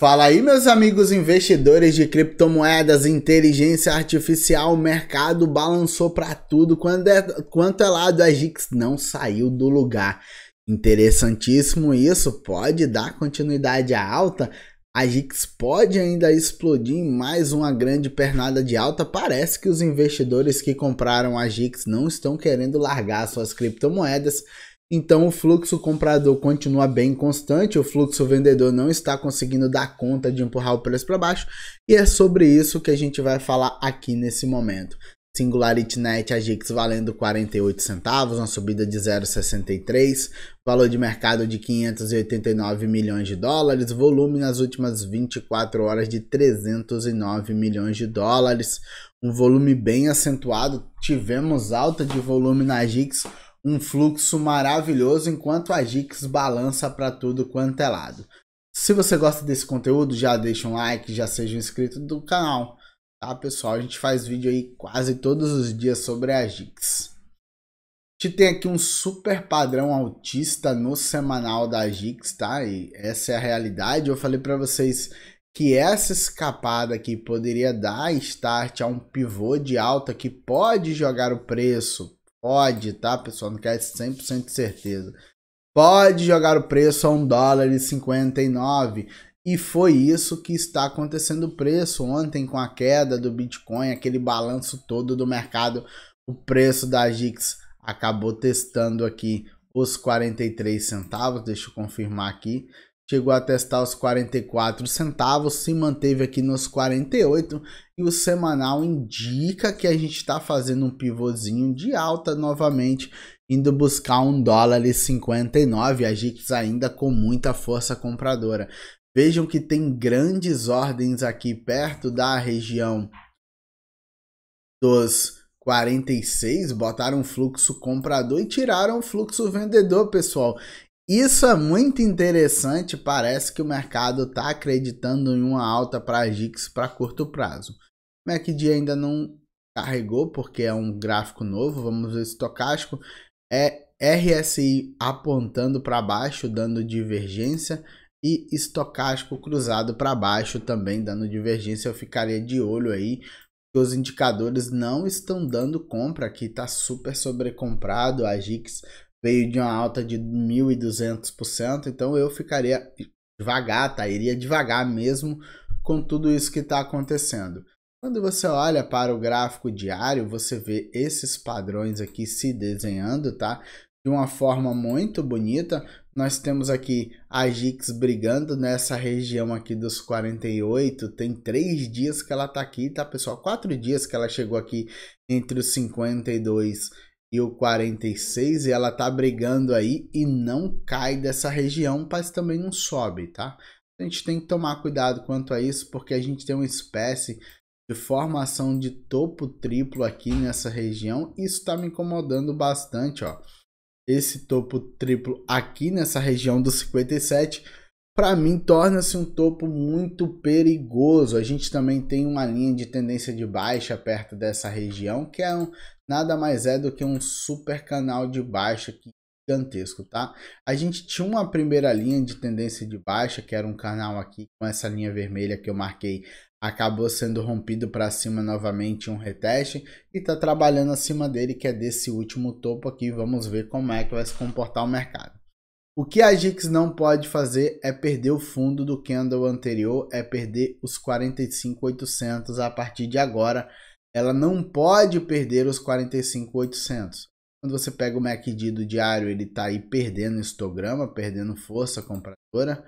Fala aí, meus amigos investidores de criptomoedas, inteligência artificial, o mercado balançou para tudo quando é, quanto é lado a Gix não saiu do lugar. Interessantíssimo isso, pode dar continuidade à alta. A Gix pode ainda explodir em mais uma grande pernada de alta. Parece que os investidores que compraram a Gix não estão querendo largar suas criptomoedas. Então o fluxo comprador continua bem constante, o fluxo vendedor não está conseguindo dar conta de empurrar o preço para baixo, e é sobre isso que a gente vai falar aqui nesse momento. Singularity Net Agix valendo 48 centavos, uma subida de 0,63, valor de mercado de 589 milhões de dólares, volume nas últimas 24 horas de 309 milhões de dólares, um volume bem acentuado. Tivemos alta de volume na Agix um fluxo maravilhoso enquanto a Gix balança para tudo quanto é lado. Se você gosta desse conteúdo, já deixa um like, já seja inscrito do canal, tá pessoal? A gente faz vídeo aí quase todos os dias sobre a Gix. A gente tem aqui um super padrão autista no semanal da Gix, tá? E essa é a realidade. Eu falei para vocês que essa escapada aqui poderia dar start a um pivô de alta que pode jogar o preço Pode, tá, pessoal? Não quer 100% de certeza. Pode jogar o preço a 1 dólar e 59. E foi isso que está acontecendo o preço ontem com a queda do Bitcoin, aquele balanço todo do mercado. O preço da GIX acabou testando aqui os 43 centavos. Deixa eu confirmar aqui chegou a testar os 44 centavos, se manteve aqui nos 48 e o semanal indica que a gente está fazendo um pivôzinho de alta novamente, indo buscar um dólar e 59, a GIX ainda com muita força compradora. Vejam que tem grandes ordens aqui perto da região dos 46, botaram fluxo comprador e tiraram fluxo vendedor, pessoal. Isso é muito interessante, parece que o mercado está acreditando em uma alta para a GIX para curto prazo. O MACD ainda não carregou porque é um gráfico novo, vamos ver estocástico. É RSI apontando para baixo, dando divergência e estocástico cruzado para baixo também dando divergência. Eu ficaria de olho aí os indicadores não estão dando compra aqui, está super sobrecomprado, a GIX veio de uma alta de 1.200%, então eu ficaria devagar, tá? Iria devagar mesmo com tudo isso que está acontecendo. Quando você olha para o gráfico diário, você vê esses padrões aqui se desenhando, tá? De uma forma muito bonita, nós temos aqui a Gix brigando nessa região aqui dos 48, tem três dias que ela tá aqui, tá pessoal? Quatro dias que ela chegou aqui entre os 52 e e o 46 e ela tá brigando aí e não cai dessa região, mas também não sobe, tá? A gente tem que tomar cuidado quanto a isso, porque a gente tem uma espécie de formação de topo triplo aqui nessa região. Isso tá me incomodando bastante, ó. Esse topo triplo aqui nessa região do 57 para mim torna-se um topo muito perigoso. A gente também tem uma linha de tendência de baixa perto dessa região, que é um, nada mais é do que um super canal de baixa aqui gigantesco, tá? A gente tinha uma primeira linha de tendência de baixa, que era um canal aqui com essa linha vermelha que eu marquei, acabou sendo rompido para cima novamente um reteste e tá trabalhando acima dele, que é desse último topo aqui. Vamos ver como é que vai se comportar o mercado. O que a Jix não pode fazer é perder o fundo do candle anterior, é perder os 45,800 a partir de agora. Ela não pode perder os 45,800. Quando você pega o MACD do diário, ele está aí perdendo histograma, perdendo força compradora.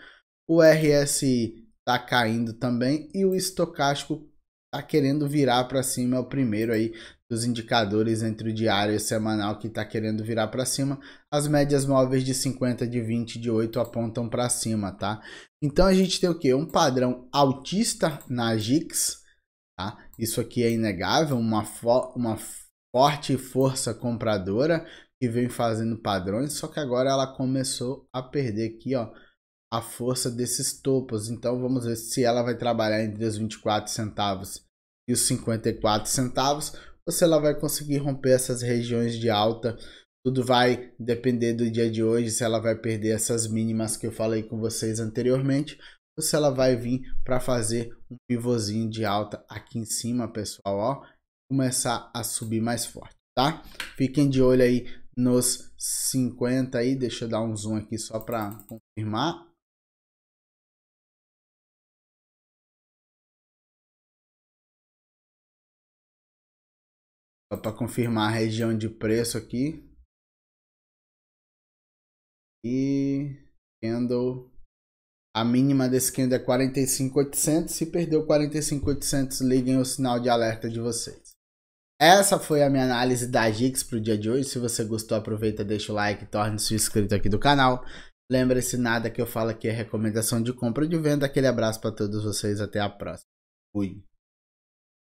O RSI está caindo também e o estocástico tá querendo virar para cima, é o primeiro aí dos indicadores entre o diário e o semanal que está querendo virar para cima. As médias móveis de 50, de 20, de 8 apontam para cima, tá? Então a gente tem o quê? Um padrão altista na GIX, tá? Isso aqui é inegável, uma, fo uma forte força compradora que vem fazendo padrões, só que agora ela começou a perder aqui, ó, a força desses topos. Então vamos ver se ela vai trabalhar entre os 24 centavos e os 54 centavos ou se ela vai conseguir romper essas regiões de alta. Tudo vai depender do dia de hoje, se ela vai perder essas mínimas que eu falei com vocês anteriormente ou se ela vai vir para fazer um pivôzinho de alta aqui em cima, pessoal, ó, começar a subir mais forte, tá? Fiquem de olho aí nos 50 aí, deixa eu dar um zoom aqui só para confirmar. Só para confirmar a região de preço aqui. E candle a mínima desse candle é 45800, se perdeu 45800, liguem o sinal de alerta de vocês. Essa foi a minha análise da Gix para o dia de hoje. Se você gostou, aproveita, deixa o like, torne-se inscrito aqui do canal. Lembre-se nada que eu falo aqui é recomendação de compra ou de venda. Aquele abraço para todos vocês, até a próxima. Fui.